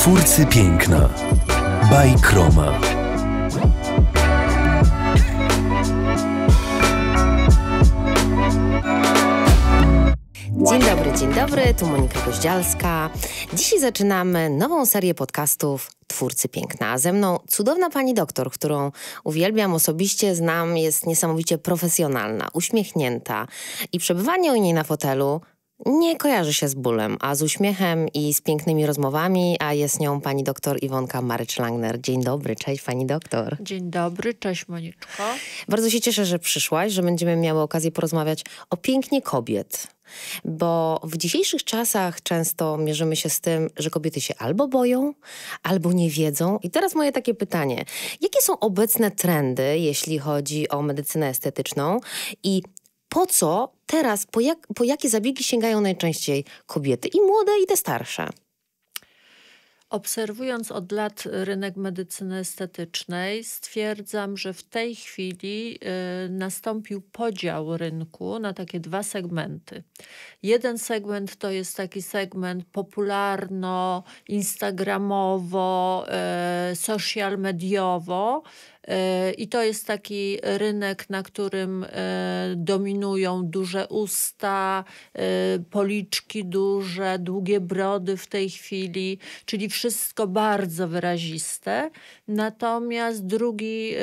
Twórcy piękna. Bajkroma. Dzień dobry, dzień dobry, tu Monika Goździalska. Dzisiaj zaczynamy nową serię podcastów twórcy piękna. ze mną cudowna pani doktor, którą uwielbiam osobiście, znam, jest niesamowicie profesjonalna, uśmiechnięta i przebywanie u niej na fotelu nie kojarzy się z bólem, a z uśmiechem i z pięknymi rozmowami, a jest nią pani doktor Iwonka Marycz-Langner. Dzień dobry, cześć pani doktor. Dzień dobry, cześć Moniczko. Bardzo się cieszę, że przyszłaś, że będziemy miały okazję porozmawiać o pięknie kobiet. Bo w dzisiejszych czasach często mierzymy się z tym, że kobiety się albo boją, albo nie wiedzą. I teraz moje takie pytanie: jakie są obecne trendy, jeśli chodzi o medycynę estetyczną i po co teraz po, jak, po jakie zabiegi sięgają najczęściej kobiety? I młode, i te starsze. Obserwując od lat rynek medycyny estetycznej, stwierdzam, że w tej chwili y, nastąpił podział rynku na takie dwa segmenty. Jeden segment to jest taki segment popularno, instagramowo, y, social mediowo, i to jest taki rynek, na którym e, dominują duże usta, e, policzki duże, długie brody w tej chwili, czyli wszystko bardzo wyraziste. Natomiast drugi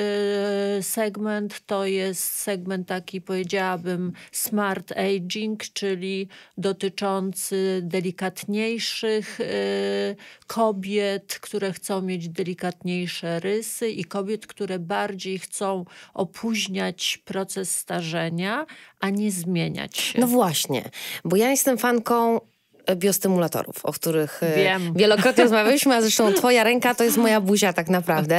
y, segment to jest segment taki powiedziałabym smart aging, czyli dotyczący delikatniejszych y, kobiet, które chcą mieć delikatniejsze rysy i kobiet, które bardziej chcą opóźniać proces starzenia, a nie zmieniać się. No właśnie, bo ja jestem fanką biostymulatorów, o których e, Wiem. wielokrotnie rozmawialiśmy, a zresztą twoja ręka to jest moja buzia tak naprawdę.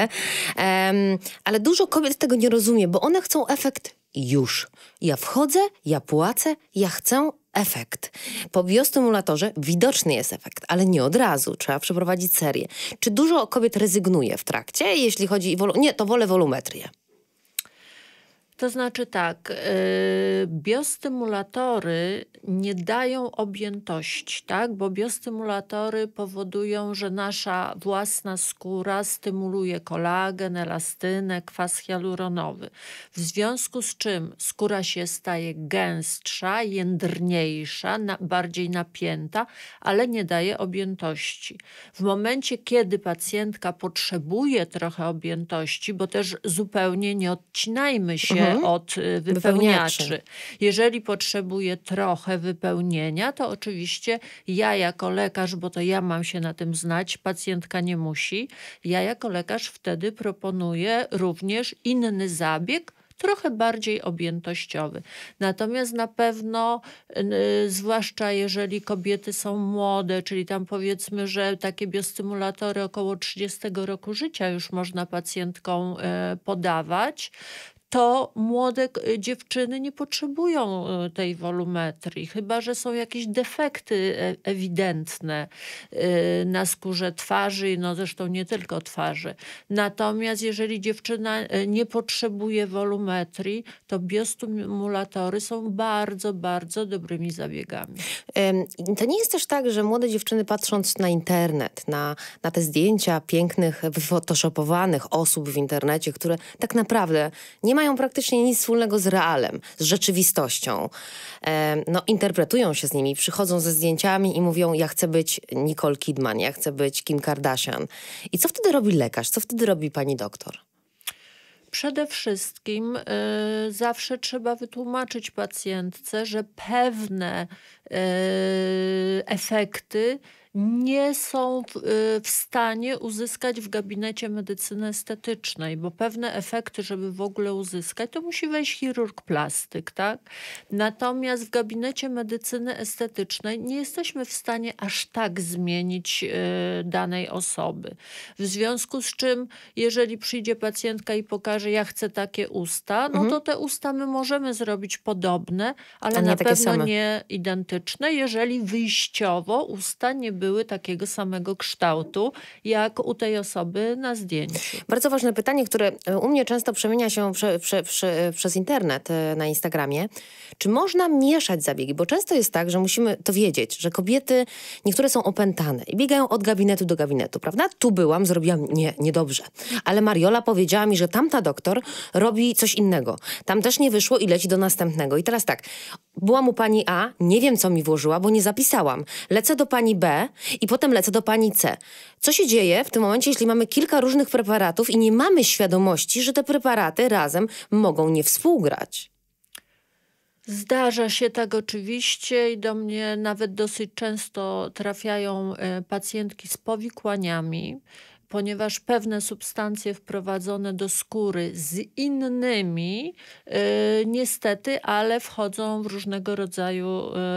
Um, ale dużo kobiet tego nie rozumie, bo one chcą efekt już. Ja wchodzę, ja płacę, ja chcę efekt. Po biostymulatorze widoczny jest efekt, ale nie od razu. Trzeba przeprowadzić serię. Czy dużo kobiet rezygnuje w trakcie, jeśli chodzi... Nie, to wolę wolumetrię. To znaczy tak, y, biostymulatory nie dają objętości, tak? bo biostymulatory powodują, że nasza własna skóra stymuluje kolagen, elastynę, kwas hialuronowy. W związku z czym skóra się staje gęstsza, jędrniejsza, bardziej napięta, ale nie daje objętości. W momencie, kiedy pacjentka potrzebuje trochę objętości, bo też zupełnie nie odcinajmy się, mhm. Mhm. od y, wypełniaczy. wypełniaczy. Jeżeli potrzebuje trochę wypełnienia, to oczywiście ja jako lekarz, bo to ja mam się na tym znać, pacjentka nie musi, ja jako lekarz wtedy proponuję również inny zabieg, trochę bardziej objętościowy. Natomiast na pewno, yy, zwłaszcza jeżeli kobiety są młode, czyli tam powiedzmy, że takie biostymulatory około 30 roku życia już można pacjentkom yy, podawać, to młode y, dziewczyny nie potrzebują y, tej wolumetrii, chyba że są jakieś defekty e, ewidentne y, na skórze twarzy, no zresztą nie tylko twarzy. Natomiast jeżeli dziewczyna e, nie potrzebuje wolumetrii, to biostymulatory są bardzo, bardzo dobrymi zabiegami. To nie jest też tak, że młode dziewczyny patrząc na internet, na, na te zdjęcia pięknych, wyfotoshopowanych osób w internecie, które tak naprawdę nie mają praktycznie nic wspólnego z realem, z rzeczywistością. E, no, interpretują się z nimi, przychodzą ze zdjęciami i mówią: Ja chcę być Nicole Kidman, ja chcę być Kim Kardashian. I co wtedy robi lekarz? Co wtedy robi pani doktor? Przede wszystkim y, zawsze trzeba wytłumaczyć pacjentce, że pewne y, efekty nie są y, w stanie uzyskać w gabinecie medycyny estetycznej, bo pewne efekty, żeby w ogóle uzyskać, to musi wejść chirurg plastyk, tak? Natomiast w gabinecie medycyny estetycznej nie jesteśmy w stanie aż tak zmienić y, danej osoby. W związku z czym, jeżeli przyjdzie pacjentka i pokaże, ja chcę takie usta, no mhm. to te usta my możemy zrobić podobne, ale na pewno same. nie identyczne, jeżeli wyjściowo usta nie były takiego samego kształtu, jak u tej osoby na zdjęciu. Bardzo ważne pytanie, które u mnie często przemienia się prze, prze, prze, przez internet e, na Instagramie. Czy można mieszać zabiegi? Bo często jest tak, że musimy to wiedzieć, że kobiety, niektóre są opętane i biegają od gabinetu do gabinetu, prawda? Tu byłam, zrobiłam nie, niedobrze. Ale Mariola powiedziała mi, że tamta doktor robi coś innego. Tam też nie wyszło i leci do następnego. I teraz tak, byłam u pani A, nie wiem co mi włożyła, bo nie zapisałam. Lecę do pani B i potem lecę do pani C. Co się dzieje w tym momencie, jeśli mamy kilka różnych preparatów i nie mamy świadomości, że te preparaty razem mogą nie współgrać? Zdarza się tak oczywiście i do mnie nawet dosyć często trafiają e, pacjentki z powikłaniami, ponieważ pewne substancje wprowadzone do skóry z innymi y, niestety, ale wchodzą w różnego rodzaju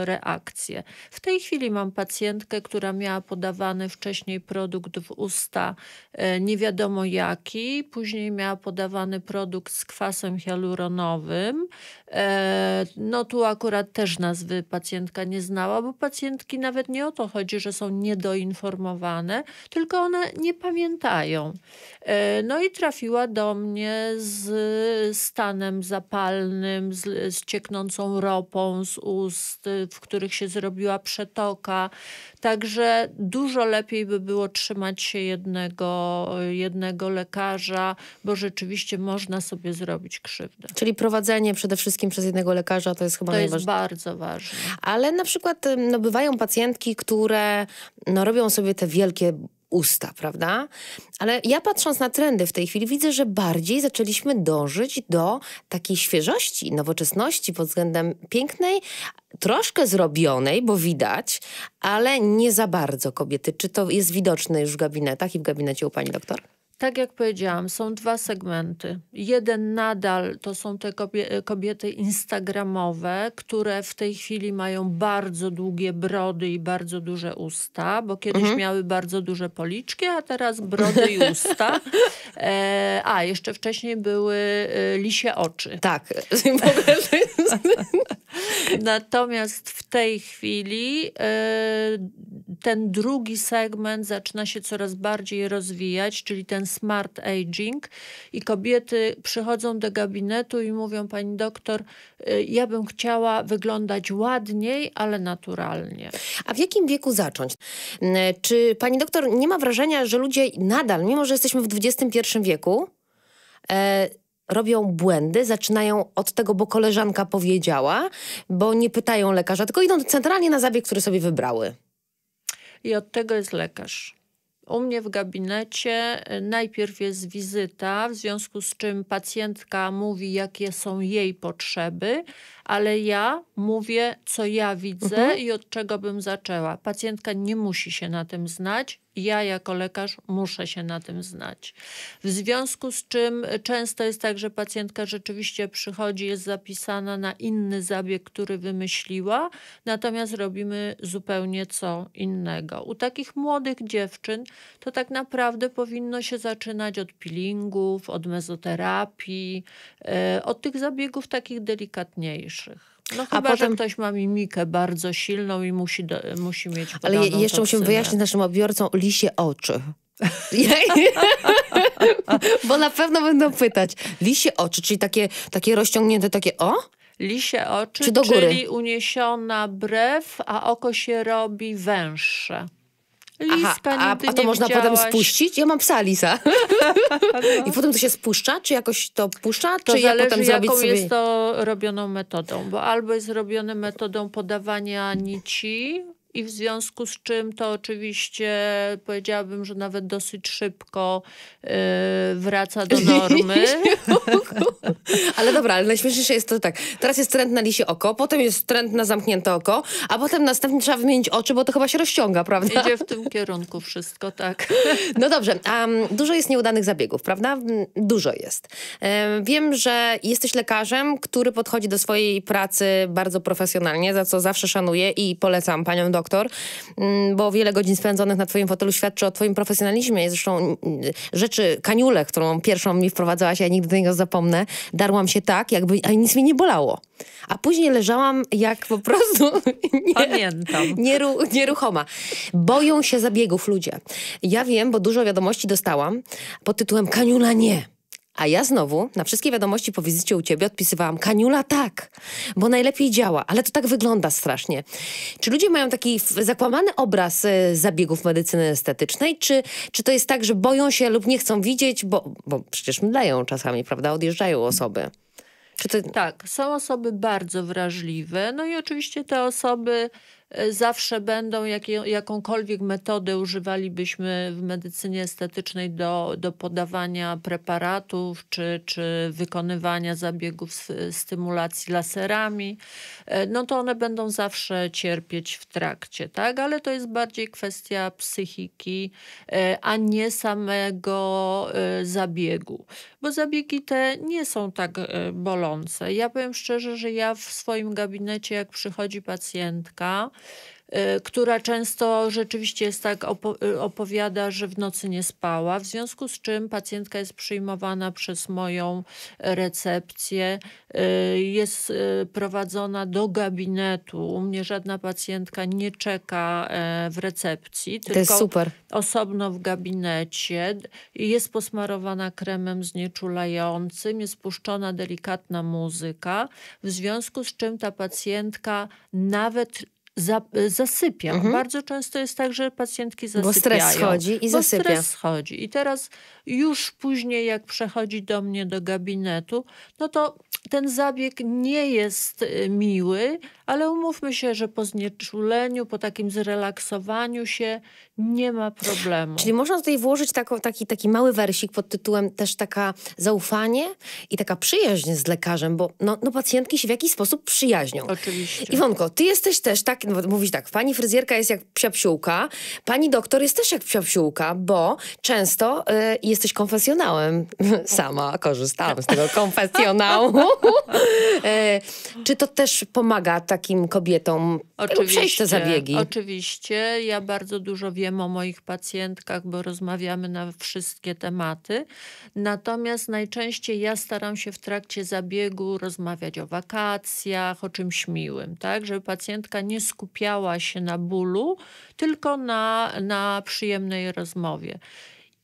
y, reakcje. W tej chwili mam pacjentkę, która miała podawany wcześniej produkt w usta yy, nie wiadomo jaki, później miała podawany produkt z kwasem hialuronowym, E, no tu akurat też nazwy pacjentka nie znała, bo pacjentki nawet nie o to chodzi, że są niedoinformowane, tylko one nie pamiętają. E, no i trafiła do mnie z stanem zapalnym, z, z cieknącą ropą z ust, w których się zrobiła przetoka, Także dużo lepiej by było trzymać się jednego, jednego lekarza, bo rzeczywiście można sobie zrobić krzywdę. Czyli prowadzenie przede wszystkim przez jednego lekarza to jest chyba to najważniejsze. To jest bardzo ważne. Ale na przykład no, bywają pacjentki, które no, robią sobie te wielkie usta, prawda? Ale ja patrząc na trendy w tej chwili widzę, że bardziej zaczęliśmy dążyć do takiej świeżości, nowoczesności pod względem pięknej, troszkę zrobionej, bo widać, ale nie za bardzo kobiety. Czy to jest widoczne już w gabinetach i w gabinecie u pani doktor? tak jak powiedziałam, są dwa segmenty. Jeden nadal to są te kobiety instagramowe, które w tej chwili mają bardzo długie brody i bardzo duże usta, bo kiedyś mhm. miały bardzo duże policzki, a teraz brody i usta. E, a, jeszcze wcześniej były y, lisie oczy. Tak. Natomiast w tej chwili y, ten drugi segment zaczyna się coraz bardziej rozwijać, czyli ten smart aging i kobiety przychodzą do gabinetu i mówią pani doktor, y, ja bym chciała wyglądać ładniej, ale naturalnie. A w jakim wieku zacząć? Czy pani doktor nie ma wrażenia, że ludzie nadal, mimo że jesteśmy w XXI wieku, e, robią błędy, zaczynają od tego, bo koleżanka powiedziała, bo nie pytają lekarza, tylko idą centralnie na zabieg, który sobie wybrały. I od tego jest lekarz. U mnie w gabinecie y, najpierw jest wizyta, w związku z czym pacjentka mówi, jakie są jej potrzeby, ale ja mówię, co ja widzę mhm. i od czego bym zaczęła. Pacjentka nie musi się na tym znać, ja jako lekarz muszę się na tym znać. W związku z czym często jest tak, że pacjentka rzeczywiście przychodzi, jest zapisana na inny zabieg, który wymyśliła, natomiast robimy zupełnie co innego. U takich młodych dziewczyn to tak naprawdę powinno się zaczynać od peelingów, od mezoterapii, e, od tych zabiegów takich delikatniejszych. No chyba, a potem ktoś ma mimikę bardzo silną i musi, do, musi mieć Ale jeszcze musimy wyjaśnić naszym odbiorcom lisie oczy. Bo na pewno będą pytać. Lisie oczy, czyli takie, takie rozciągnięte, takie o? Lisie oczy, Czy do góry? czyli uniesiona brew, a oko się robi węższe. Lis Aha, pani a, a to można widziałaś. potem spuścić? Ja mam psa lisa. I potem to się spuszcza? Czy jakoś to puszcza? To czy zależy, ja potem jaką sobie... jest to robioną metodą. Bo albo jest robione metodą podawania nici i w związku z czym to oczywiście powiedziałabym, że nawet dosyć szybko yy, wraca do normy. ale dobra, ale najśmieszniejsze jest to tak. Teraz jest trend na lisie oko, potem jest trend na zamknięte oko, a potem następnie trzeba wymienić oczy, bo to chyba się rozciąga, prawda? Idzie w tym kierunku wszystko, tak. no dobrze, a dużo jest nieudanych zabiegów, prawda? Dużo jest. Wiem, że jesteś lekarzem, który podchodzi do swojej pracy bardzo profesjonalnie, za co zawsze szanuję i polecam panią do doktor, mm, bo wiele godzin spędzonych na twoim fotelu świadczy o twoim profesjonalizmie. Zresztą mm, rzeczy, kaniulę, którą pierwszą mi wprowadzałaś, ja nigdy tego zapomnę, darłam się tak, jakby a nic mnie nie bolało. A później leżałam jak po prostu nie, Pamiętam. Nieru, nieruchoma. Boją się zabiegów ludzie. Ja wiem, bo dużo wiadomości dostałam pod tytułem kaniula nie. A ja znowu na wszystkie wiadomości po wizycie u ciebie odpisywałam kaniula tak, bo najlepiej działa, ale to tak wygląda strasznie. Czy ludzie mają taki zakłamany obraz e, zabiegów medycyny estetycznej, czy, czy to jest tak, że boją się lub nie chcą widzieć, bo, bo przecież mdleją czasami, prawda, odjeżdżają osoby? Tak, są osoby bardzo wrażliwe, no i oczywiście te osoby E, zawsze będą, jakie, jakąkolwiek metodę używalibyśmy w medycynie estetycznej do, do podawania preparatów czy, czy wykonywania zabiegów stymulacji laserami, e, no to one będą zawsze cierpieć w trakcie, tak? Ale to jest bardziej kwestia psychiki, e, a nie samego zabiegu bo zabiegi te nie są tak e, bolące. Ja powiem szczerze, że ja w swoim gabinecie, jak przychodzi pacjentka, Y, która często rzeczywiście jest tak y, opowiada, że w nocy nie spała, w związku z czym pacjentka jest przyjmowana przez moją recepcję, y, jest prowadzona do gabinetu. U mnie żadna pacjentka nie czeka e, w recepcji, to tylko super. osobno w gabinecie. Jest posmarowana kremem znieczulającym, jest puszczona delikatna muzyka, w związku z czym ta pacjentka nawet za, e, zasypia. Mhm. Bardzo często jest tak, że pacjentki zasypiają. Bo stres schodzi i zasypia. Bo stres schodzi. I teraz już później, jak przechodzi do mnie do gabinetu, no to ten zabieg nie jest e, miły, ale umówmy się, że po znieczuleniu, po takim zrelaksowaniu się nie ma problemu. Czyli można tutaj włożyć taką, taki, taki mały wersik pod tytułem też taka zaufanie i taka przyjaźń z lekarzem, bo no, no pacjentki się w jakiś sposób przyjaźnią. Oczywiście. Iwonko, ty jesteś też tak, no, mówisz tak, pani fryzjerka jest jak psiapsiółka, pani doktor jest też jak psiapsiółka, bo często y, jesteś konfesjonałem. Sama korzystałam z tego konfesjonału. y, czy to też pomaga takim kobietom y, oczywiście, przejść te zabiegi? Oczywiście. Ja bardzo dużo wiem wiem o moich pacjentkach, bo rozmawiamy na wszystkie tematy. Natomiast najczęściej ja staram się w trakcie zabiegu rozmawiać o wakacjach, o czymś miłym, tak? Żeby pacjentka nie skupiała się na bólu, tylko na, na przyjemnej rozmowie.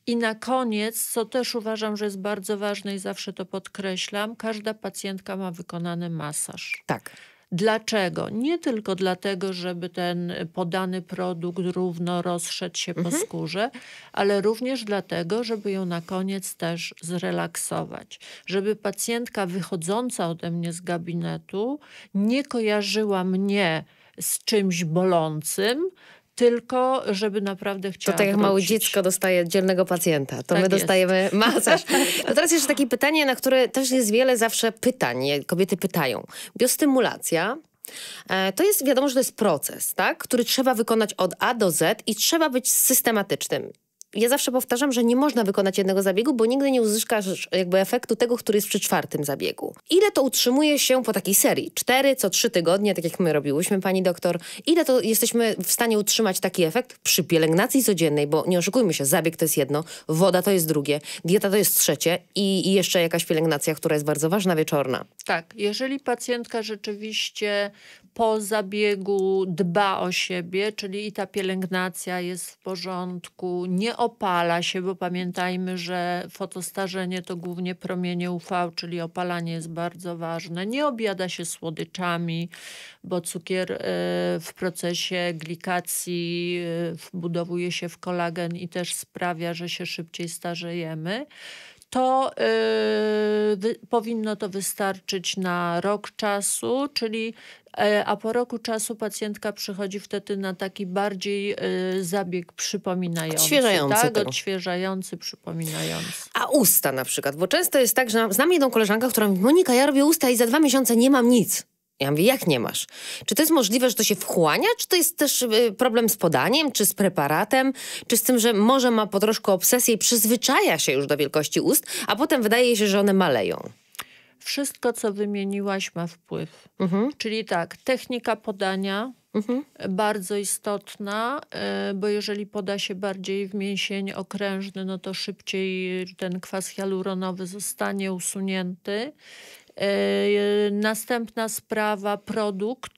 I na koniec, co też uważam, że jest bardzo ważne i zawsze to podkreślam, każda pacjentka ma wykonany masaż. Tak. Dlaczego? Nie tylko dlatego, żeby ten podany produkt równo rozszedł się mhm. po skórze, ale również dlatego, żeby ją na koniec też zrelaksować. Żeby pacjentka wychodząca ode mnie z gabinetu nie kojarzyła mnie z czymś bolącym, tylko żeby naprawdę chciała To tak jak wrócić. małe dziecko dostaje dzielnego pacjenta, to tak my dostajemy masaż. To teraz jeszcze takie pytanie, na które też jest wiele zawsze pytań, kobiety pytają. Biostymulacja, e, to jest wiadomo, że to jest proces, tak? który trzeba wykonać od A do Z i trzeba być systematycznym ja zawsze powtarzam, że nie można wykonać jednego zabiegu, bo nigdy nie uzyskasz jakby efektu tego, który jest przy czwartym zabiegu. Ile to utrzymuje się po takiej serii? Cztery co trzy tygodnie, tak jak my robiłyśmy, pani doktor. Ile to jesteśmy w stanie utrzymać taki efekt przy pielęgnacji codziennej, bo nie oszukujmy się, zabieg to jest jedno, woda to jest drugie, dieta to jest trzecie i, i jeszcze jakaś pielęgnacja, która jest bardzo ważna, wieczorna. Tak, jeżeli pacjentka rzeczywiście po zabiegu dba o siebie, czyli i ta pielęgnacja jest w porządku, nie opala się, bo pamiętajmy, że fotostarzenie to głównie promienie UV, czyli opalanie jest bardzo ważne. Nie obiada się słodyczami, bo cukier e, w procesie glikacji e, wbudowuje się w kolagen i też sprawia, że się szybciej starzejemy to y, powinno to wystarczyć na rok czasu, czyli e, a po roku czasu pacjentka przychodzi wtedy na taki bardziej y, zabieg przypominający. Odświeżający. Tak, to. odświeżający, przypominający. A usta na przykład, bo często jest tak, że znam jedną koleżankę, która mówi, Monika, ja robię usta i za dwa miesiące nie mam nic. Ja mówię, jak nie masz? Czy to jest możliwe, że to się wchłania? Czy to jest też y, problem z podaniem, czy z preparatem, czy z tym, że może ma po troszkę obsesję i przyzwyczaja się już do wielkości ust, a potem wydaje się, że one maleją? Wszystko, co wymieniłaś, ma wpływ. Mhm. Czyli tak, technika podania, Mhm. bardzo istotna, y, bo jeżeli poda się bardziej w mięsień okrężny, no to szybciej ten kwas hialuronowy zostanie usunięty. Y, następna sprawa produkt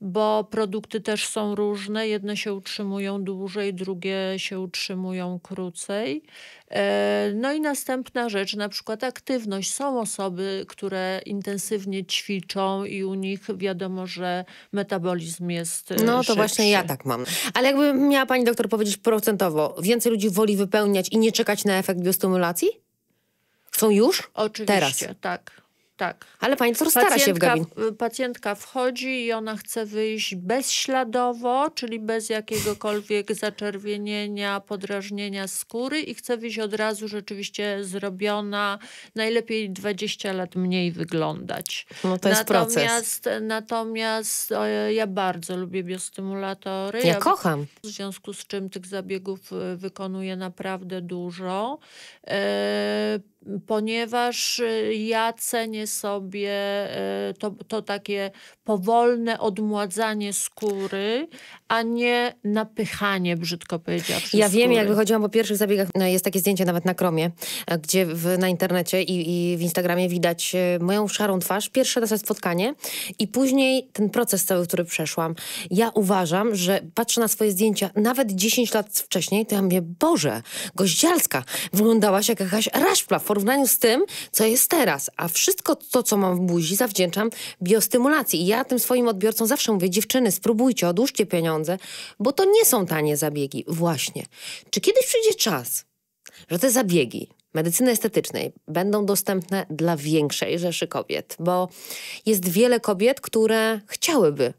bo produkty też są różne. Jedne się utrzymują dłużej, drugie się utrzymują krócej. Y, no i następna rzecz, na przykład aktywność. Są osoby, które intensywnie ćwiczą i u nich wiadomo, że metabolizm jest. Y, no to szybszy. właśnie ja tak mam. Ale jakby miała pani doktor powiedzieć procentowo, więcej ludzi woli wypełniać i nie czekać na efekt biostymulacji? Chcą już? Oczywiście, teraz. tak. Tak. Ale państwo stara się w gabinie. Y, pacjentka wchodzi i ona chce wyjść bezśladowo, czyli bez jakiegokolwiek zaczerwienienia, podrażnienia skóry i chce wyjść od razu rzeczywiście zrobiona, najlepiej 20 lat mniej wyglądać. No to jest natomiast, proces. Natomiast ja bardzo lubię biostymulatory. Ja, ja kocham. W związku z czym tych zabiegów y, wykonuję naprawdę dużo. Yy, ponieważ y, ja cenię sobie y, to, to takie powolne odmładzanie skóry, a nie napychanie, brzydko powiedziawszy. Ja skóry. wiem, jak wychodziłam po pierwszych zabiegach, no, jest takie zdjęcie nawet na kromie, e, gdzie w, na internecie i, i, w Instagramie widać e, moją szarą twarz, pierwsze nasze spotkanie i później ten proces cały, który przeszłam. Ja uważam, że patrzę na swoje zdjęcia nawet 10 lat wcześniej, to ja mówię, Boże, Goździalska, wyglądałaś jak jakaś raszpla porównaniu z tym, co jest teraz. A wszystko to, co mam w buzi, zawdzięczam biostymulacji. I ja tym swoim odbiorcom zawsze mówię, dziewczyny, spróbujcie, odłóżcie pieniądze, bo to nie są tanie zabiegi. Właśnie. Czy kiedyś przyjdzie czas, że te zabiegi medycyny estetycznej będą dostępne dla większej rzeszy kobiet? Bo jest wiele kobiet, które chciałyby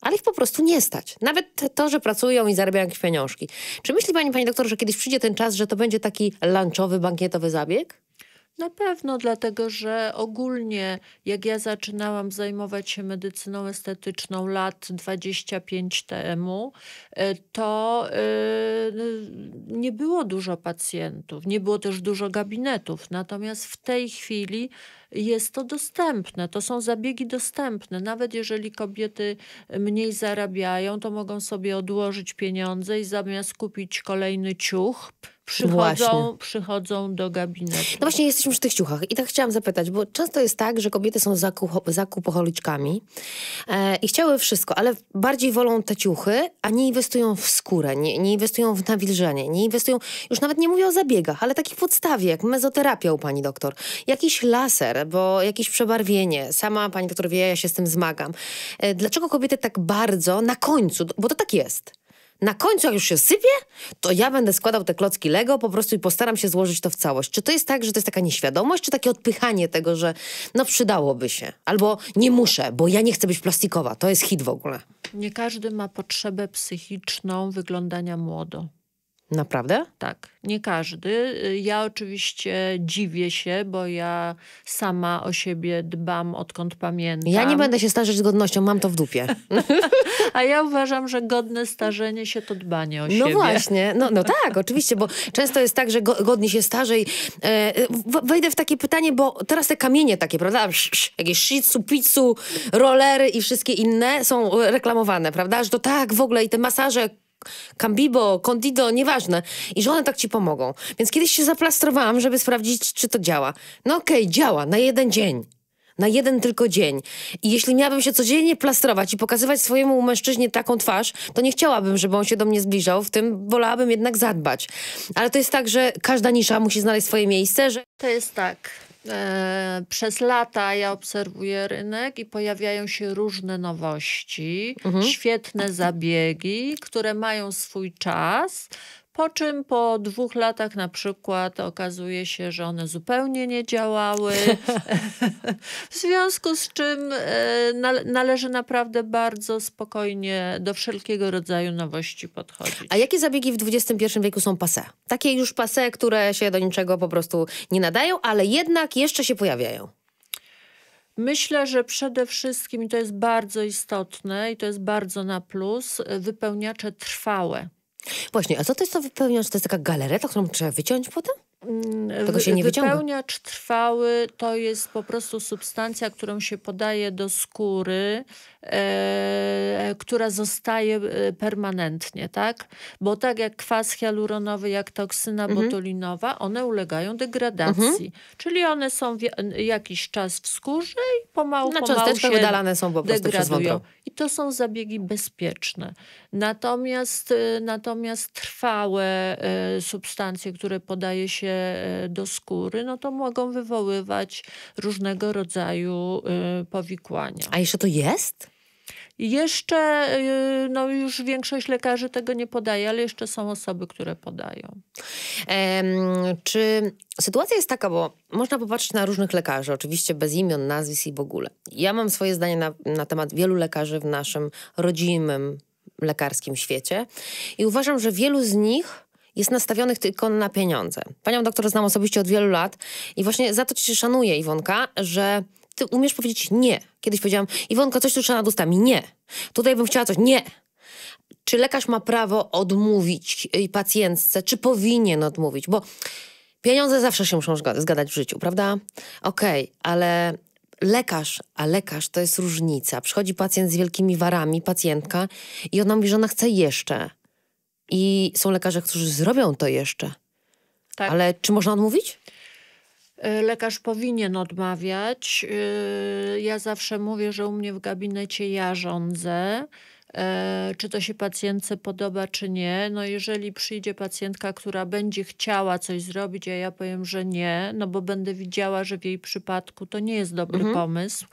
ale ich po prostu nie stać. Nawet to, że pracują i zarabiają jakieś pieniążki. Czy myśli pani, pani doktor, że kiedyś przyjdzie ten czas, że to będzie taki lunchowy, bankietowy zabieg? Na pewno, dlatego że ogólnie jak ja zaczynałam zajmować się medycyną estetyczną lat 25 temu, e, to e, no, nie było dużo pacjentów, nie było też dużo gabinetów. Natomiast w tej chwili jest to dostępne. To są zabiegi dostępne. Nawet jeżeli kobiety e, mniej zarabiają, to mogą sobie odłożyć pieniądze i zamiast kupić kolejny ciuch, przychodzą, przychodzą do gabinetu. No właśnie, jesteśmy przy tych ciuchach i tak chciałam zapytać, bo często jest tak, że kobiety są zakup, zakupoholiczkami e, i chciały wszystko, ale bardziej wolą te ciuchy, a nie inwestują w skórę, nie, nie, inwestują w nawilżenie, nie inwestują, już nawet nie mówię o zabiegach, ale takich podstawie, jak mezoterapia u pani doktor, jakiś laser, bo jakieś przebarwienie, sama pani doktor wie, ja się z tym zmagam. E, dlaczego kobiety tak bardzo na końcu, bo to tak jest, na końcu, jak już się sypie, to ja będę składał te klocki Lego po prostu i postaram się złożyć to w całość. Czy to jest tak, że to jest taka nieświadomość, czy takie odpychanie tego, że no przydałoby się? Albo nie muszę, bo ja nie chcę być plastikowa. To jest hit w ogóle. Nie każdy ma potrzebę psychiczną wyglądania młodo. Naprawdę? Tak, nie każdy. Y, ja oczywiście dziwię się, bo ja sama o siebie dbam odkąd pamiętam. Ja nie będę się starzeć z godnością, mam to w dupie. A ja uważam, że godne starzenie się to dbanie o no siebie. No właśnie, no, no tak, oczywiście, bo często jest tak, że go, się starzej. E, wejdę w takie pytanie, bo teraz te kamienie takie, prawda? Jakieś shitsu, pizzu, rollery i wszystkie inne są reklamowane, prawda? Że to tak w ogóle i te masaże Kambibo, Condido, nieważne. I że one tak ci pomogą. Więc kiedyś się zaplastrowałam, żeby sprawdzić, czy to działa. No okej, okay, działa, na jeden dzień na jeden tylko dzień. I jeśli miałabym się codziennie plastrować i pokazywać swojemu mężczyźnie taką twarz, to nie chciałabym, żeby on się do mnie zbliżał, w tym wolałabym jednak zadbać. Ale to jest tak, że każda nisza musi znaleźć swoje miejsce. Że... To jest tak. E, przez lata ja obserwuję rynek i pojawiają się różne nowości, mhm. świetne zabiegi, które mają swój czas po czym po dwóch latach na przykład okazuje się, że one zupełnie nie działały. w związku z czym e, należy naprawdę bardzo spokojnie do wszelkiego rodzaju nowości podchodzić. A jakie zabiegi w XXI wieku są pase? Takie już pase, które się do niczego po prostu nie nadają, ale jednak jeszcze się pojawiają. Myślę, że przede wszystkim, i to jest bardzo istotne i to jest bardzo na plus, wypełniacze trwałe. Właśnie, a co to jest to wypełniacz? To jest taka galereta, którą trzeba wyciąć potem? Mm, Tego się nie wyciąga. Wypełniacz trwały to jest po prostu substancja, którą się podaje do skóry E, która zostaje e, permanentnie, tak? Bo tak jak kwas hialuronowy, jak toksyna mhm. botulinowa, one ulegają degradacji. Mhm. Czyli one są jakiś czas w skórze i pomału, Na pomału się wydalane są po degradują. I to są zabiegi bezpieczne. Natomiast, e, natomiast trwałe substancje, które podaje się do skóry, no to mogą wywoływać różnego rodzaju powikłania. A jeszcze to jest? Jeszcze, y, no już większość lekarzy tego nie podaje, ale jeszcze są osoby, które podają. Ehm, czy sytuacja jest taka, bo można popatrzeć na różnych lekarzy, oczywiście bez imion, nazwisk i w ogóle. Ja mam swoje zdanie na, na temat wielu lekarzy w naszym rodzimym lekarskim świecie i uważam, że wielu z nich jest nastawionych tylko na pieniądze. Panią doktor znam osobiście od wielu lat i właśnie za to ci się szanuję, Iwonka, że ty umiesz powiedzieć nie. Kiedyś powiedziałam, Iwonka, coś tu trzeba nad ustami. Nie. Tutaj bym chciała coś. Nie. Czy lekarz ma prawo odmówić y, pacjentce? Czy powinien odmówić? Bo pieniądze zawsze się muszą zgadać w życiu, prawda? Okej, okay, ale lekarz, a lekarz to jest różnica. Przychodzi pacjent z wielkimi warami, pacjentka, i ona mówi, że ona chce jeszcze. I są lekarze, którzy zrobią to jeszcze. Tak. Ale czy można odmówić? E, lekarz powinien odmawiać. E, ja zawsze mówię, że u mnie w gabinecie ja rządzę. E, czy to się pacjentce podoba, czy nie. No jeżeli przyjdzie pacjentka, która będzie chciała coś zrobić, a ja powiem, że nie, no bo będę widziała, że w jej przypadku to nie jest dobry mhm. pomysł,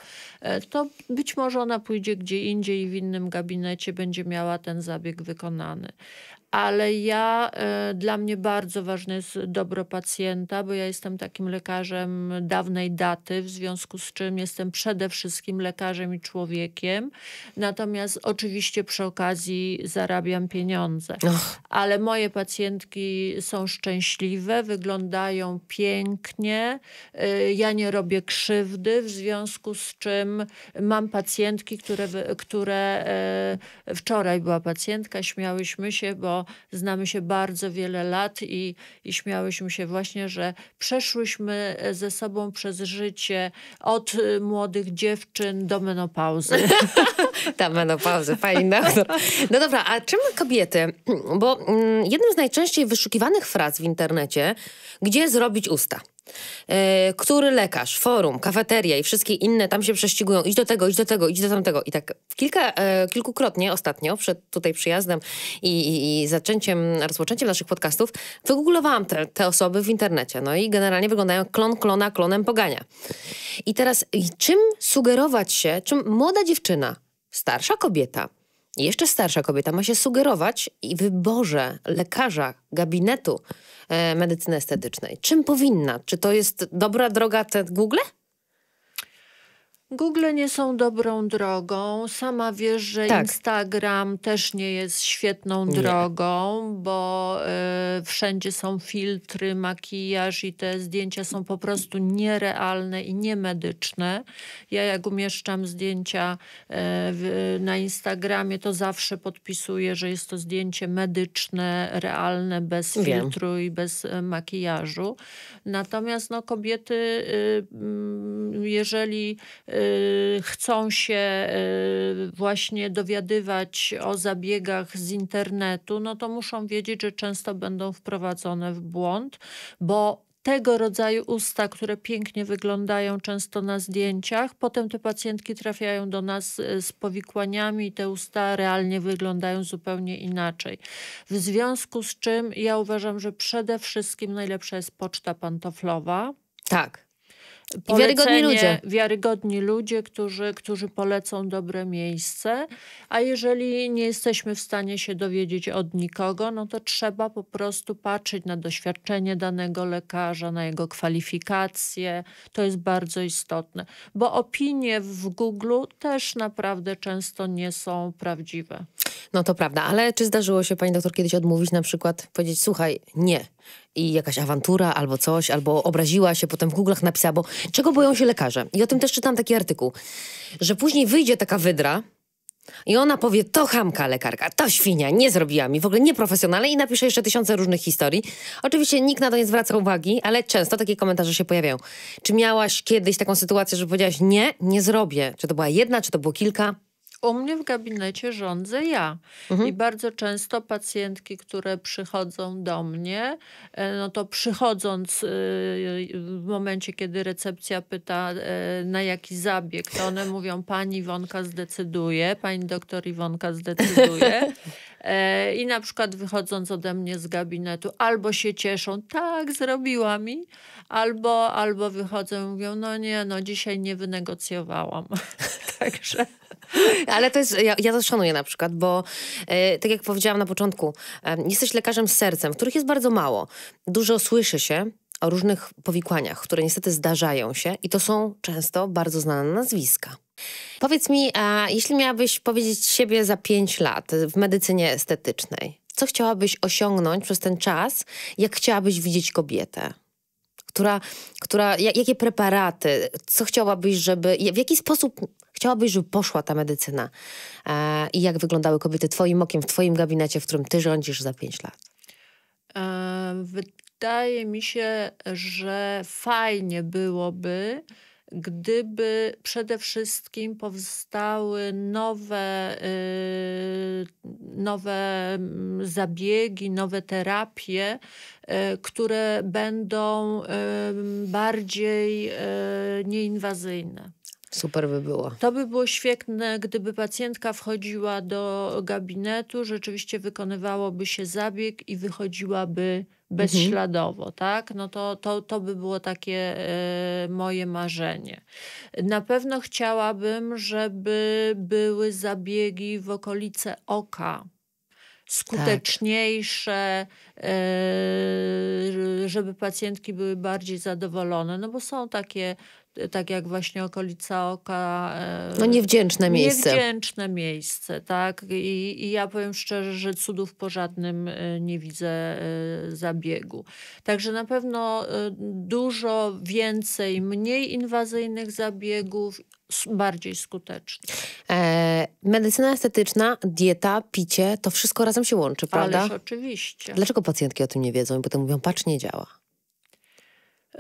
to być może ona pójdzie gdzie indziej i w innym gabinecie będzie miała ten zabieg wykonany ale ja, e, dla mnie bardzo ważne jest dobro pacjenta, bo ja jestem takim lekarzem dawnej daty, w związku z czym jestem przede wszystkim lekarzem i człowiekiem. Natomiast oczywiście przy okazji zarabiam pieniądze. Ach. Ale moje pacjentki są szczęśliwe, wyglądają pięknie, e, ja nie robię krzywdy, w związku z czym mam pacjentki, które, które e, wczoraj była pacjentka, śmiałyśmy się, bo znamy się bardzo wiele lat i, i śmiałyśmy się właśnie, że przeszłyśmy e, ze sobą przez życie od e, młodych dziewczyn do menopauzy. Ta menopauzy, pani doktor. No, no. no dobra, a czym kobiety? Bo mm, jednym z najczęściej wyszukiwanych fraz w internecie, gdzie zrobić usta? E, który lekarz, forum, kafeteria i wszystkie inne tam się prześcigują, idź do tego, idź do tego, idź do tamtego. I tak kilka, e, kilkukrotnie ostatnio, przed tutaj przyjazdem i, i, i zaczęciem, rozpoczęciem naszych podcastów, wygooglowałam te, te osoby w internecie. No i generalnie wyglądają klon klona klonem pogania. I teraz czym sugerować się, czym młoda dziewczyna, starsza kobieta, jeszcze starsza kobieta ma się sugerować i wyborze lekarza, gabinetu e, medycyny estetycznej. Czym powinna? Czy to jest dobra droga te Google? Google nie są dobrą drogą. Sama wiesz, że tak. Instagram też nie jest świetną nie. drogą, bo y, wszędzie są filtry, makijaż i te zdjęcia są po prostu nierealne i niemedyczne. Ja jak umieszczam zdjęcia y, na Instagramie, to zawsze podpisuję, że jest to zdjęcie medyczne, realne, bez filtru i bez y, makijażu. Natomiast no, kobiety, y, mm, jeżeli y, Y, chcą się y, właśnie dowiadywać o zabiegach z internetu, no to muszą wiedzieć, że często będą wprowadzone w błąd, bo tego rodzaju usta, które pięknie wyglądają często na zdjęciach. Potem te pacjentki trafiają do nas y, z powikłaniami i te usta realnie wyglądają zupełnie inaczej. W związku z czym ja uważam, że przede wszystkim najlepsza jest poczta pantoflowa. Tak. I wiarygodni ludzie. Wiarygodni ludzie, którzy, którzy polecą dobre miejsce, a jeżeli nie jesteśmy w stanie się dowiedzieć od nikogo, no to trzeba po prostu patrzeć na doświadczenie danego lekarza, na jego kwalifikacje. To jest bardzo istotne, bo opinie w Google też naprawdę często nie są prawdziwe. No to prawda, ale czy zdarzyło się pani doktor kiedyś odmówić, na przykład powiedzieć, słuchaj, nie, i jakaś awantura albo coś, albo obraziła się, potem w Google'ach napisała, bo czego boją się lekarze? I o tym też czytam taki artykuł, że później wyjdzie taka wydra i ona powie, to chamka lekarka, to świnia, nie zrobiła mi, w ogóle nieprofesjonalnie i napisze jeszcze tysiące różnych historii. Oczywiście nikt na to nie zwraca uwagi, ale często takie komentarze się pojawiają. Czy miałaś kiedyś taką sytuację, że powiedziałaś, nie, nie zrobię? Czy to była jedna, czy to było kilka? U mnie w gabinecie rządzę ja. Mhm. I bardzo często pacjentki, które przychodzą do mnie, e, no to przychodząc e, w momencie, kiedy recepcja pyta e, na jaki zabieg, to one mówią pani Iwonka zdecyduje, pani doktor Iwonka zdecyduje. E, i na przykład wychodząc ode mnie z gabinetu, albo się cieszą, tak, zrobiła mi, albo, albo wychodzą i mówią, no nie, no dzisiaj nie wynegocjowałam. Także... Ale to jest, ja, ja, to szanuję na przykład, bo e, tak jak powiedziałam na początku, e, jesteś lekarzem z sercem, których jest bardzo mało. Dużo słyszy się, o różnych powikłaniach, które niestety zdarzają się i to są często bardzo znane nazwiska. Powiedz mi, a jeśli miałabyś powiedzieć siebie za pięć lat w medycynie estetycznej, co chciałabyś osiągnąć przez ten czas, jak chciałabyś widzieć kobietę? Która, która, jakie preparaty, co chciałabyś, żeby, w jaki sposób chciałabyś, żeby poszła ta medycyna e, i jak wyglądały kobiety twoim okiem, w twoim gabinecie, w którym ty rządzisz za pięć lat? E, wydaje mi się, że fajnie byłoby, gdyby przede wszystkim powstały nowe, y, nowe mm, zabiegi, nowe terapie, y, które będą bardziej y, nieinwazyjne. Super by było. To by było świetne, gdyby pacjentka wchodziła do gabinetu, rzeczywiście wykonywałoby się zabieg i wychodziłaby Mhm. bezśladowo, mhm. tak? No to, to, to by było takie e, moje marzenie. Na pewno chciałabym, żeby były zabiegi w okolice oka, skuteczniejsze, tak. żeby pacjentki były bardziej zadowolone, no bo są takie tak jak właśnie okolica oka. E, no niewdzięczne miejsce. Niewdzięczne miejsce, tak. I, I, ja powiem szczerze, że cudów po żadnym e, nie widzę e, zabiegu. Także na pewno dużo więcej, mniej inwazyjnych zabiegów, bardziej skutecznych. E, medycyna estetyczna, dieta, picie, to wszystko razem się łączy, prawda? Ależ oczywiście. Dlaczego pacjentki o tym nie wiedzą i to mówią, patrz, nie działa?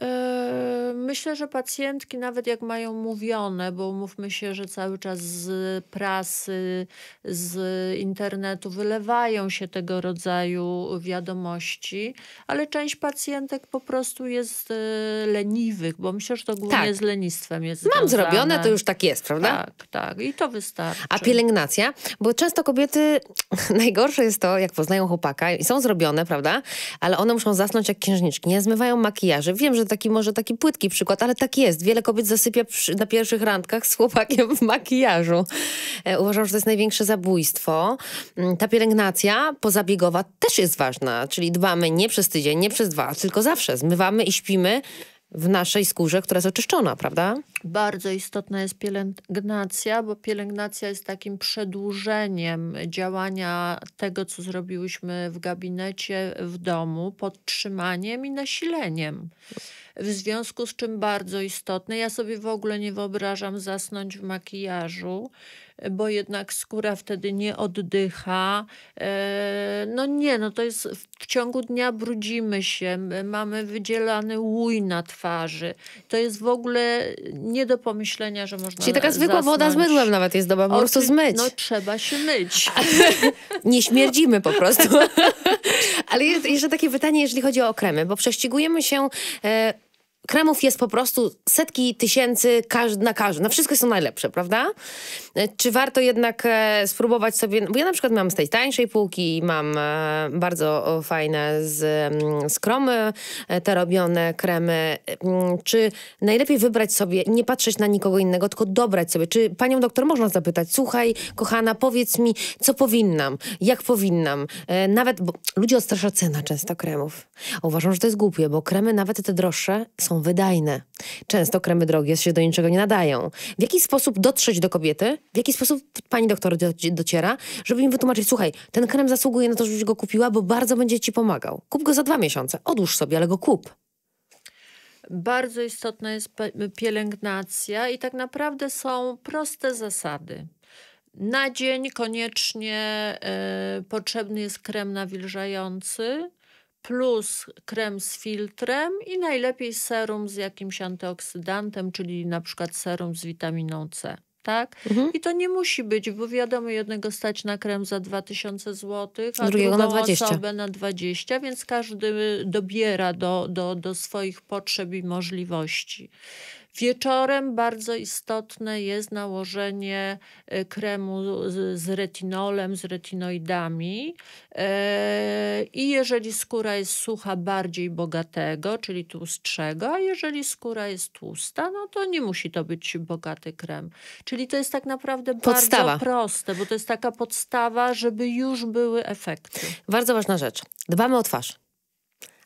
Yy, myślę, że pacjentki, nawet jak mają mówione, bo mówmy się, że cały czas z prasy, z internetu wylewają się tego rodzaju wiadomości, ale część pacjentek po prostu jest yy, leniwych, bo myślę, że to głównie tak. z lenistwem jest. Mam związane. zrobione, to już tak jest, prawda? Tak, tak. I to wystarczy. A pielęgnacja? Bo często kobiety, najgorsze jest to, jak poznają chłopaka i są zrobione, prawda? Ale one muszą zasnąć jak księżniczki, nie zmywają makijaży. Wiem, że taki może taki płytki przykład, ale tak jest. Wiele kobiet zasypia przy, na pierwszych randkach z chłopakiem w makijażu. E, uważam, że to jest największe zabójstwo. Mm, ta pielęgnacja pozabiegowa też jest ważna, czyli dbamy nie przez tydzień, nie przez dwa, tylko zawsze. Zmywamy i śpimy, w naszej skórze, która jest oczyszczona, prawda? Bardzo istotna jest pielęgnacja, bo pielęgnacja jest takim przedłużeniem działania tego, co zrobiłyśmy w gabinecie, w domu, podtrzymaniem i nasileniem w związku z czym bardzo istotne. Ja sobie w ogóle nie wyobrażam zasnąć w makijażu, e, bo jednak skóra wtedy nie oddycha. E, no nie, no to jest w ciągu dnia brudzimy się, mamy wydzielany łój na twarzy. To jest w ogóle nie do pomyślenia, że można Czyli taka zwykła zasnąć. woda z mydłem nawet jest dobra, po prostu zmyć. No trzeba się myć. nie śmierdzimy po prostu. Ale jeszcze takie pytanie, jeżeli chodzi o kremy, bo prześcigujemy się e, kremów jest po prostu setki tysięcy każdy, na każdy. Na wszystkie są najlepsze, prawda? E, czy warto jednak e, spróbować sobie, bo ja na przykład mam z tej tańszej półki, mam e, bardzo fajne z, mm, skromy, kromy te robione kremy. Mm, czy najlepiej wybrać sobie, nie patrzeć na nikogo innego, tylko dobrać sobie? Czy panią doktor można zapytać, słuchaj, kochana, powiedz mi, co powinnam, jak powinnam? Nawet, bo ludzi odstrasza cena często kremów. Uważam, że to jest głupie, bo kremy, nawet te droższe, są wydajne. Często kremy drogie się do niczego nie nadają. W jaki sposób dotrzeć do kobiety? W jaki sposób pani doktor dociera, żeby im wytłumaczyć, słuchaj, ten krem zasługuje na to, żebyś go kupiła, bo bardzo będzie ci pomagał. Kup go za dwa miesiące, odłóż sobie, ale go kup. Bardzo istotna jest pielęgnacja i tak naprawdę są proste zasady. Na dzień koniecznie y, potrzebny jest krem nawilżający plus krem z filtrem i najlepiej serum z jakimś antyoksydantem, czyli na przykład serum z witaminą C. Tak? Mhm. I to nie musi być, bo wiadomo, jednego stać na krem za 2000 zł, a drugiego na 20. osobę na 20, więc każdy dobiera do, do, do swoich potrzeb i możliwości. Wieczorem bardzo istotne jest nałożenie e, kremu z retinolem, z retinoidami. E, I jeżeli skóra jest sucha, bardziej bogatego, czyli tłustszego, a jeżeli skóra jest tłusta, no to nie musi to być bogaty krem. Czyli to jest tak naprawdę podstawa. bardzo proste, bo to jest taka podstawa, żeby już były efekty. Bardzo ważna rzecz. Dbamy o twarz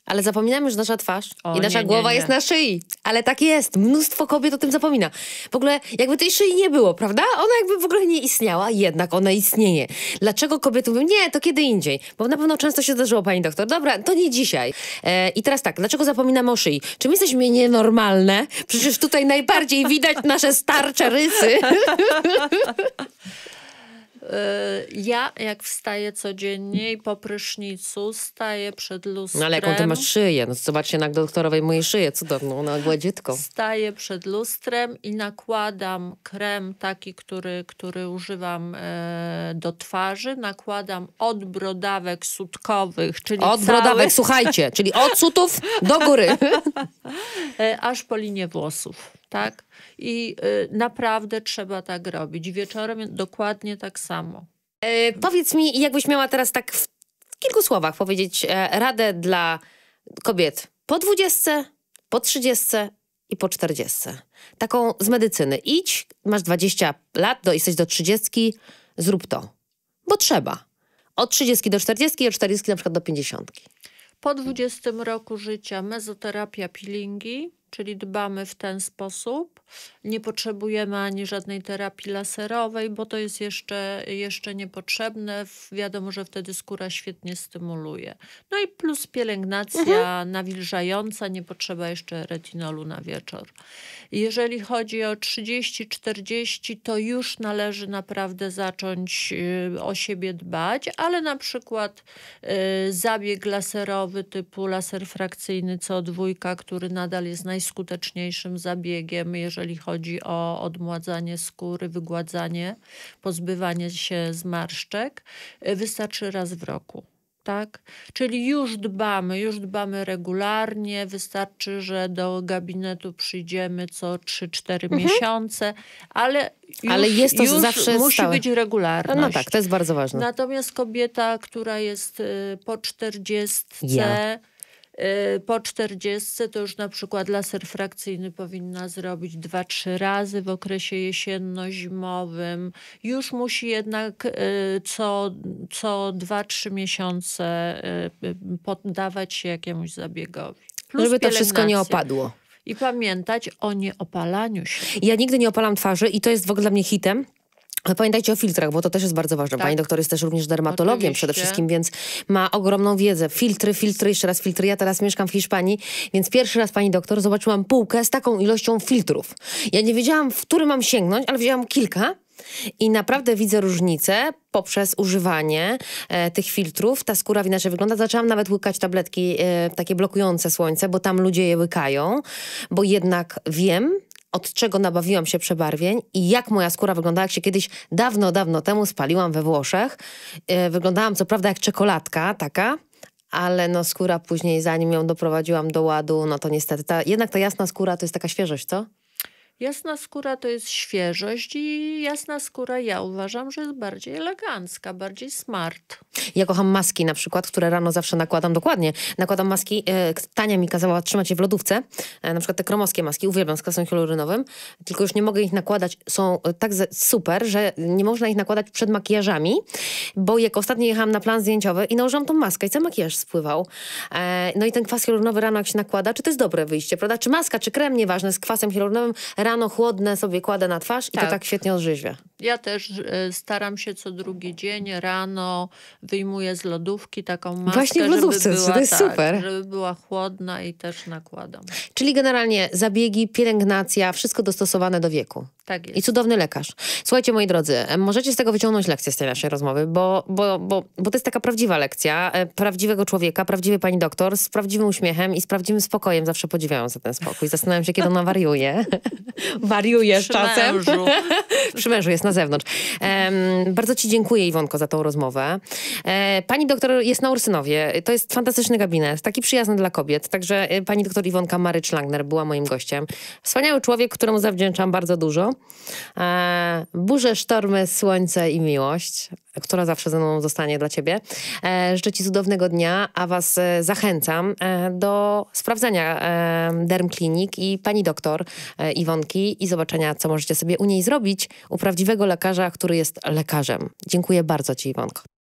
ale zapominamy, że nasza twarz o, i nasza nie, głowa nie, nie. jest na szyi. Ale tak jest. Mnóstwo kobiet o tym zapomina. W ogóle jakby tej szyi nie było, prawda? Ona jakby w ogóle nie istniała, jednak ona istnieje. Dlaczego kobiety mówią, nie, to kiedy indziej? Bo na pewno często się zdarzyło, pani doktor, dobra, to nie dzisiaj. E, I teraz tak, dlaczego zapominamy o szyi? Czy my jesteśmy nienormalne? Przecież tutaj najbardziej widać nasze starcze rysy. Y, ja jak wstaję codziennie i po prysznicu staję przed lustrem. No ale jaką ty masz szyję? No zobaczcie na doktorowej mojej szyję, cudowną, ona była dziecko. Staję przed lustrem i nakładam krem taki, który, który używam e, do twarzy. Nakładam od brodawek sutkowych, czyli Od cały... brodawek, słuchajcie, czyli od sutów do góry. E, aż po linię włosów tak? I y, naprawdę trzeba tak robić. Wieczorem dokładnie tak samo. E, powiedz mi, jakbyś miała teraz tak w kilku słowach powiedzieć e, radę dla kobiet po dwudziestce, po trzydziestce i po czterdziestce. Taką z medycyny. Idź, masz 20 lat, do, jesteś do trzydziestki, zrób to. Bo trzeba. Od trzydziestki do czterdziestki, od czterdziestki na przykład do pięćdziesiątki. Po dwudziestym roku życia mezoterapia peelingi, czyli dbamy w ten sposób. Nie potrzebujemy ani żadnej terapii laserowej, bo to jest jeszcze, jeszcze niepotrzebne. Wiadomo, że wtedy skóra świetnie stymuluje. No i plus pielęgnacja mhm. nawilżająca, nie potrzeba jeszcze retinolu na wieczór. Jeżeli chodzi o 30-40, to już należy naprawdę zacząć y, o siebie dbać, ale na przykład y, zabieg laserowy typu laser frakcyjny CO2, który nadal jest naj najskuteczniejszym zabiegiem, jeżeli chodzi o odmładzanie skóry, wygładzanie, pozbywanie się zmarszczek. Y, wystarczy raz w roku. Tak? Czyli już dbamy, już dbamy regularnie, wystarczy, że do gabinetu przyjdziemy co 3-4 mhm. miesiące, ale, już, ale jest to już zawsze musi stałe. być regularne. No, no tak, to jest bardzo ważne. Natomiast kobieta, która jest y, po 40, ja. Y, po 40 to już na przykład laser frakcyjny powinna zrobić 2-3 razy w okresie jesienno-zimowym. Już musi jednak y, co, co 2-3 miesiące y, poddawać się jakiemuś zabiegowi. Plus Żeby to wszystko nie opadło. I pamiętać o nieopalaniu się. Ja nigdy nie opalam twarzy i to jest w ogóle dla mnie hitem Pamiętajcie o filtrach, bo to też jest bardzo ważne. Tak. Pani doktor jest też również dermatologiem Oczywiście. przede wszystkim, więc ma ogromną wiedzę. Filtry, filtry, jeszcze raz filtry. Ja teraz mieszkam w Hiszpanii, więc pierwszy raz pani doktor zobaczyłam półkę z taką ilością filtrów. Ja nie wiedziałam, w który mam sięgnąć, ale wzięłam kilka. I naprawdę widzę różnicę poprzez używanie e, tych filtrów. Ta skóra inaczej wygląda. Zaczęłam nawet łykać tabletki e, takie blokujące słońce, bo tam ludzie je łykają, bo jednak wiem, od czego nabawiłam się przebarwień i jak moja skóra wyglądała, jak się kiedyś dawno, dawno temu spaliłam we Włoszech. E, wyglądałam co prawda jak czekoladka taka, ale no skóra później, zanim ją doprowadziłam do ładu, no to niestety, ta, jednak ta jasna skóra to jest taka świeżość, co? Jasna skóra to jest świeżość i jasna skóra ja uważam, że jest bardziej elegancka, bardziej smart. Ja kocham maski na przykład, które rano zawsze nakładam, dokładnie, nakładam maski, e, Tania mi kazała trzymać je w lodówce, e, na przykład te kromowskie maski, uwielbiam z kwasem hialurynowym, tylko już nie mogę ich nakładać, są e, tak super, że nie można ich nakładać przed makijażami, bo jak ostatnio jechałam na plan zdjęciowy i nałożyłam tą maskę i cały makijaż spływał. E, no i ten kwas hialuronowy rano jak się nakłada, czy to jest dobre wyjście, prawda? Czy maska, czy krem, nieważne, z kwasem hialurynowym rano rano chłodne sobie kładę na twarz i tak. to tak, tak świetnie odżyźwia. Ja też y, staram się co drugi dzień rano wyjmuję z lodówki taką maskę, Właśnie w lodówce, była, to jest tak, super. żeby była chłodna i też nakładam. Czyli generalnie zabiegi, pielęgnacja, wszystko dostosowane do wieku. Tak jest. I cudowny lekarz. Słuchajcie, moi drodzy, e, możecie z tego wyciągnąć lekcję z tej naszej rozmowy, bo, bo, bo, bo to jest taka prawdziwa lekcja e, prawdziwego człowieka, prawdziwy pani doktor, z prawdziwym uśmiechem i z prawdziwym spokojem. Zawsze podziwiają za ten spokój. Zastanawiam się, kiedy ona wariuje. wariuje Przy czasem. Mężu. Przy mężu jest na zewnątrz. Um, bardzo ci dziękuję, Iwonko, za tą rozmowę. E, pani doktor jest na Ursynowie. To jest fantastyczny gabinet, taki przyjazny dla kobiet. Także e, pani doktor Iwonka Marycz-Langner była moim gościem. Wspaniały człowiek, któremu zawdzięczam bardzo dużo. E, burze, sztormy, słońce i miłość, która zawsze ze mną zostanie dla Ciebie. E, życzę Ci cudownego dnia, a Was e, zachęcam do sprawdzenia Derm Clinic i Pani doktor Iwonki i zobaczenia, co możecie sobie u niej zrobić, u prawdziwego lekarza, który jest lekarzem. Dziękuję bardzo Ci, Iwonko.